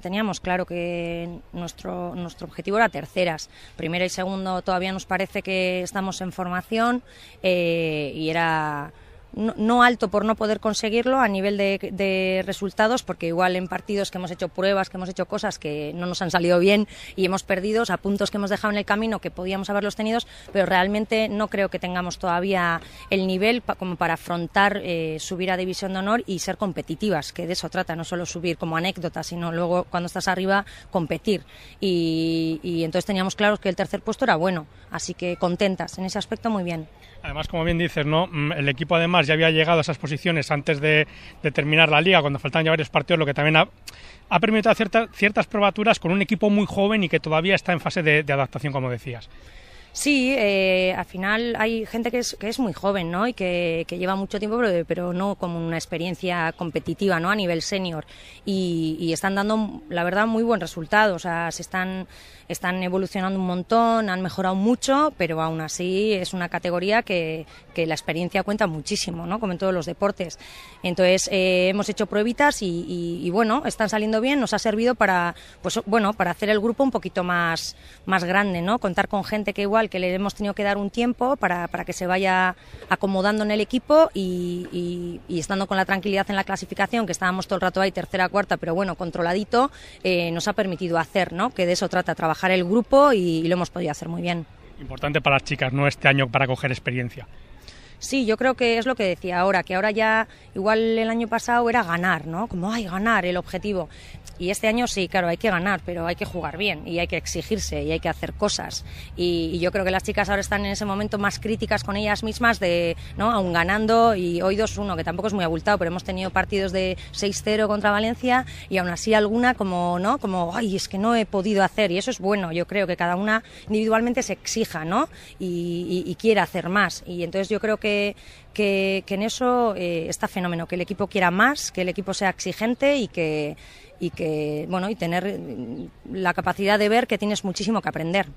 Teníamos claro que nuestro, nuestro objetivo era terceras. primera y segundo todavía nos parece que estamos en formación eh, y era no, alto por no poder conseguirlo a nivel de, resultados, porque igual en partidos que hemos hecho pruebas, que hemos hecho cosas que no nos han salido bien y hemos perdido, a puntos que hemos dejado en el camino que podíamos haberlos tenido, pero realmente no creo que tengamos todavía el nivel como para afrontar eh, subir a División de Honor y ser competitivas, que de eso trata, no solo subir como anécdota, sino luego cuando estás arriba competir. Y, entonces teníamos claros que el tercer puesto era bueno, así que contentas, en ese aspecto muy bien. Además, como bien dices, ¿no? Mm, el equipo además ya había llegado a esas posiciones antes de, terminar la liga, cuando faltan ya varios partidos, lo que también ha, permitido hacer ciertas probaturas con un equipo muy joven y que todavía está en fase de adaptación, como decías. Sí, eh, al final hay gente que es, que muy joven ¿no? y que, lleva mucho tiempo, pero, pero, no como una experiencia competitiva ¿no? a nivel senior. Y, están dando, la verdad, muy buen resultado. O sea, se están, están evolucionando un montón, han mejorado mucho, pero aún así es una categoría que, la experiencia cuenta muchísimo, ¿no? como en todos los deportes. Entonces, eh, hemos hecho pruebitas y, bueno, están saliendo bien. Nos ha servido para, pues, bueno, para hacer el grupo un poquito más, más grande, ¿no? contar con gente que igual que le hemos tenido que dar un tiempo para, que se vaya acomodando en el equipo y, estando con la tranquilidad en la clasificación, que estábamos todo el rato ahí tercera, cuarta, pero bueno, controladito, eh, nos ha permitido hacer, ¿no? Que de eso trata, trabajar el grupo y, y lo hemos podido hacer muy bien. Importante para las chicas, ¿no? Este año para coger experiencia. Sí, yo creo que es lo que decía ahora, que ahora ya, igual el año pasado era ganar, ¿no? Como, ay, ganar el objetivo. Y este año sí, claro, hay que ganar, pero hay que jugar bien y hay que exigirse y hay que hacer cosas. Y, yo creo que las chicas ahora están en ese momento más críticas con ellas mismas de, ¿no? Aún ganando y hoy 2-1, que tampoco es muy abultado, pero hemos tenido partidos de 6-0 contra Valencia y aún así alguna como, ¿no? Como, ay, es que no he podido hacer. Y eso es bueno, yo creo que cada una individualmente se exija, ¿no? Y, y, y quiera hacer más. Y entonces yo creo que que, que, en eso eh, está fenómeno, que el equipo quiera más, que el equipo sea exigente y que, y que bueno, y tener mm, la capacidad de ver que tienes muchísimo que aprender.